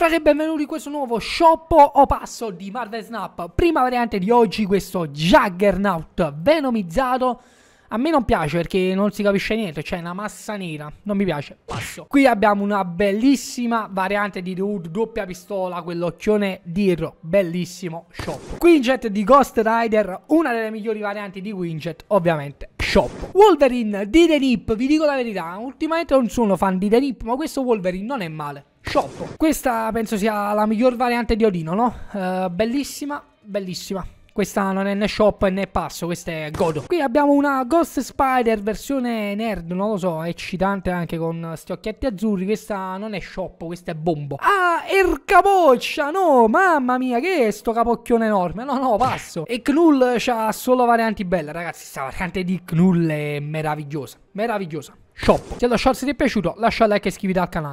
Frate e benvenuti in questo nuovo shop o passo di Marvel Snap Prima variante di oggi questo Juggernaut venomizzato A me non piace perché non si capisce niente, cioè è una massa nera, non mi piace, passo Qui abbiamo una bellissima variante di The Hood, doppia pistola, quell'occhione dietro, bellissimo shop Quinjet di Ghost Rider, una delle migliori varianti di Quinjet ovviamente Shop. Wolverine di The Nip, vi dico la verità, ultimamente non sono fan di The Nip, ma questo Wolverine non è male shop. Questa penso sia la miglior variante di Odino, no? Uh, bellissima, bellissima. Questa non è né shop né passo, questa è godo. Qui abbiamo una Ghost Spider versione nerd, non lo so, eccitante anche con questi occhietti azzurri. Questa non è shop, questa è bombo. Ah, ercapoccia, no, mamma mia, che è sto capocchione enorme. No, no, passo. E Knull ha solo varianti belle, ragazzi, questa variante di Knull è meravigliosa, meravigliosa. Shop. Se lo short ti è piaciuto, lascia like e iscriviti al canale.